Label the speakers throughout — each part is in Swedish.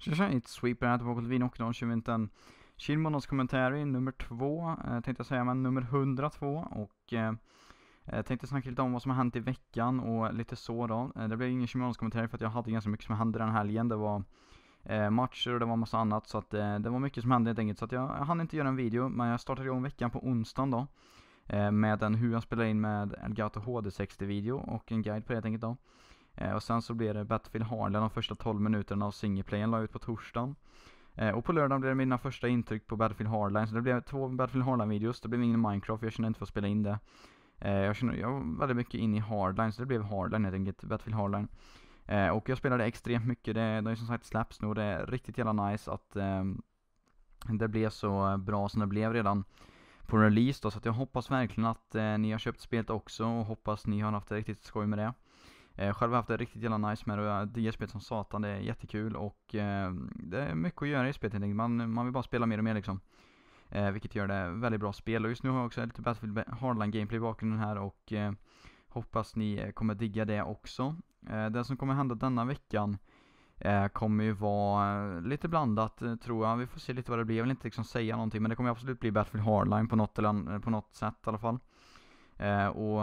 Speaker 1: Tjena, tja, it's Sweeper här tillbaka till Vinokdon-tjuvinten. Kilmonos kommentary nummer två, eh, tänkte jag säga, men nummer 102 och eh, eh, tänkte snacka lite om vad som har hänt i veckan och lite så då. Eh, det blev ingen Kilmonos kommentary för att jag hade ganska mycket som hände den helgen. Det var eh, matcher och det var massa annat så att eh, det var mycket som hände helt enkelt. Så att jag, jag hann inte göra en video, men jag startade igång veckan på onsdagen då. Eh, med en hur han spelar in med Elgato HD60-video och en guide på det helt enkelt då. Eh, och sen så blir det Battlefield Hardline de första 12 minuterna av singleplayen la jag ut på torsdagen. Eh, och på lördagen blev det mina första intryck på Battlefield Hardline, så det blev två Battlefield Hardline-videos, det blev ingen Minecraft, jag kände inte för att spela in det. Jag, kände, jag var väldigt mycket inne i Hardline, så det blev Hardline helt enkelt, Battlefield Hardline. Och jag spelade extremt mycket, det, det är som sagt slaps nu och det är riktigt jävla nice att ehm, det blev så bra som det blev redan på release då, så jag hoppas verkligen att eh, ni har köpt spelet också och hoppas ni har haft riktigt skoj med det. Eh, själv har jag haft det riktigt jävla nice med det jag diggar spelet som satan, det är jättekul och eh, det är mycket att göra i spelet helt man, man vill bara spela mer och mer liksom. Eh, vilket gör det väldigt bra spel och just nu har jag också lite Battlefield Hardline Gameplay i bakgrunden här och eh, hoppas ni kommer digga det också. Eh, det som kommer hända denna veckan Eh, kommer ju vara eh, lite blandat eh, tror jag. Vi får se lite vad det blir. Jag vill inte liksom säga någonting men det kommer absolut bli Battlefield Hardline på något, eller, på något sätt i alla fall. och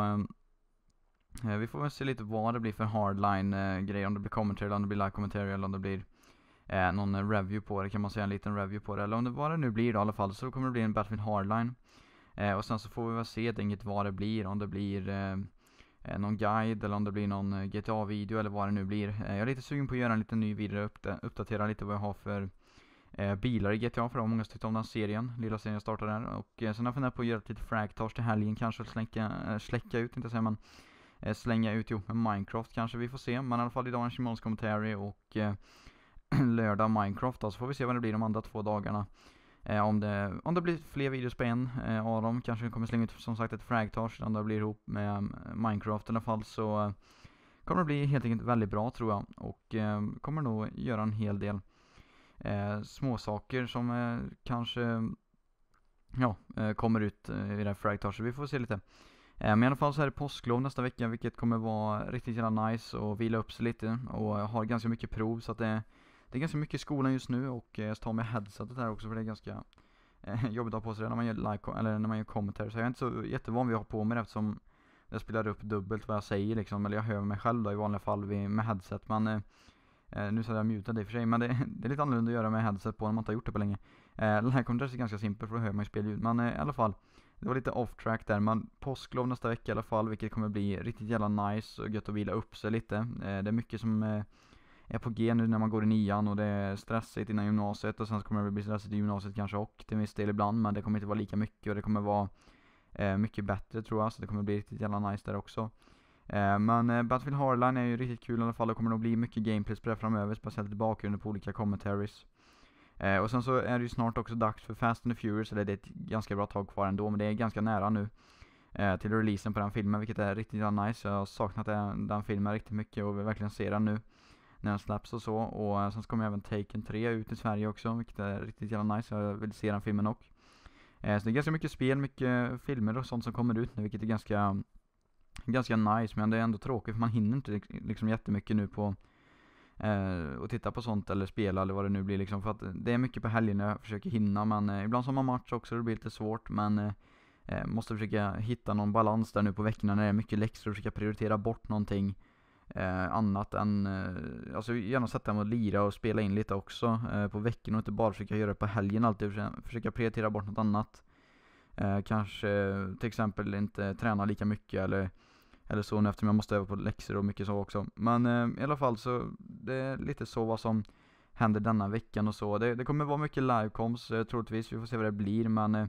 Speaker 1: Vi får väl se lite vad det blir för Hardline-grej. om det blir commentary, eller om det blir live-commentary eller om det blir någon review på det. Kan man säga en liten review på det. Eller om det, vad det nu blir då, i alla fall så kommer det bli en Battlefield Hardline. och sen så får vi väl se helt enkelt vad det blir. Om det blir Eh, någon guide eller om det blir någon eh, GTA-video eller vad det nu blir. Eh, jag är lite sugen på att göra en liten ny video och uppdatera lite vad jag har för bilar i GTA för det var många som tyckte om den serien, lilla serien jag startade där. Och eh, sen har jag funderat på att göra ett litet fragtage till helgen kanske, släcka, släcka ut, inte säga men slänga ut ihop med Minecraft kanske, vi får se. Men i alla fall idag en Shimons kommentary och lördag Minecraft då, så får vi se vad det blir de andra två dagarna. Eh, om, det, om det blir fler videos på en eh, av dem, kanske kommer slänga ut som sagt ett fragtage om det blir ihop med eh, Minecraft i alla fall så eh, kommer det bli helt enkelt väldigt bra tror jag och eh, kommer nog göra en hel del eh, småsaker som eh, kanske ja, kommer ut i det här fragtaget. Vi får se lite. Men i alla fall så är det påsklov nästa vecka vilket kommer vara riktigt jävla nice och vila upp sig lite och jag har ganska mycket prov så att det det är ganska mycket i skolan just nu och eh, jag tar med headsetet här också för det är ganska eh, jobbigt att ha på sig det när man gör, live, eller när man gör kommentarer. Så jag är inte så jättevan vid att ha på mig det eftersom jag spelar upp dubbelt vad jag säger liksom. Eller jag hör mig själv då i vanliga fall med headset. Men eh, nu satt jag mutad i och för sig. Men det, det, är lite annorlunda att göra med headset på när man inte har gjort det på länge. Eh, kommentarer är ganska simpelt för då hör man ju spelljud. Men eh, i alla fall. Det var lite off track där. Men påsklov nästa vecka i alla fall. Vilket kommer bli riktigt jävla nice och gött att vila upp sig lite. det är mycket som är på G nu när man går i nian och det är stressigt innan gymnasiet och sen så kommer det bli stressigt i gymnasiet kanske och till viss del ibland men det kommer inte vara lika mycket och det kommer vara eh, mycket bättre tror jag så det kommer bli riktigt jävla nice där också. Eh, men eh, Battlefield Hardline är ju riktigt kul i alla fall och kommer nog bli mycket gameplay på det framöver speciellt i bakgrunden på olika commentaries. Eh, och sen så är det ju snart också dags för Fast and the Furious, eller det är ett ganska bra tag kvar ändå men det är ganska nära nu eh, till releasen på den filmen vilket är riktigt jävla nice. Jag har saknat den, den filmen riktigt mycket och vill verkligen se den nu när den släpps och så. Och eh, sen så kommer även Taken 3 ut i Sverige också, vilket är riktigt jävla nice. Jag vill se den filmen också. Eh, så det är ganska mycket spel, mycket filmer och sånt som kommer ut nu, vilket är ganska, ganska nice. Men det är ändå tråkigt för man hinner inte liksom jättemycket nu på och eh, titta på sånt eller spela eller vad det nu blir liksom. För att det är mycket på helgerna jag försöker hinna men eh, ibland så har man match också och det blir lite svårt men måste försöka hitta någon balans där nu på veckorna när det är mycket läxor och försöka prioritera bort någonting Eh, annat än, eh, alltså gärna sätta mig och lira och spela in lite också eh, på veckorna och inte bara försöka göra det på helgen alltid, försöka, prioritera bort något annat. Eh, kanske till exempel inte träna lika mycket eller, eller så nu eftersom jag måste öva på läxor och mycket så också. Men eh, i alla fall så, det är lite så vad som händer denna veckan och så. Det, det kommer vara mycket livecoms eh, troligtvis, vi får se vad det blir men eh,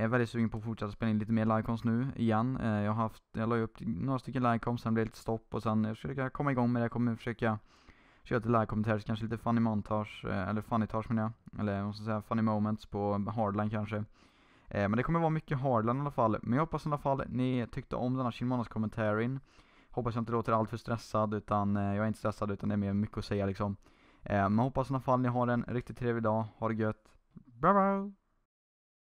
Speaker 1: jag är väldigt sugen på att fortsätta spela in lite mer livekonst nu igen. Eh, jag har haft, jag la upp några stycken livekonst, sen blev det lite stopp och sen jag försöker komma igång med det. Jag kommer försöka köra lite livekommentarer, kanske lite funny montage, eh, eller funny-tage menar jag. Eller vad ska säga, funny moments på hardline kanske. Eh, men det kommer vara mycket hardline i alla fall. Men jag hoppas i alla fall ni tyckte om den här Shinmanos kommentarin. Hoppas jag inte låter allt för stressad utan jag är inte stressad utan det är mer mycket att säga liksom. Men hoppas i alla fall ni har en riktigt trevlig dag. Ha det gött. Bye bye!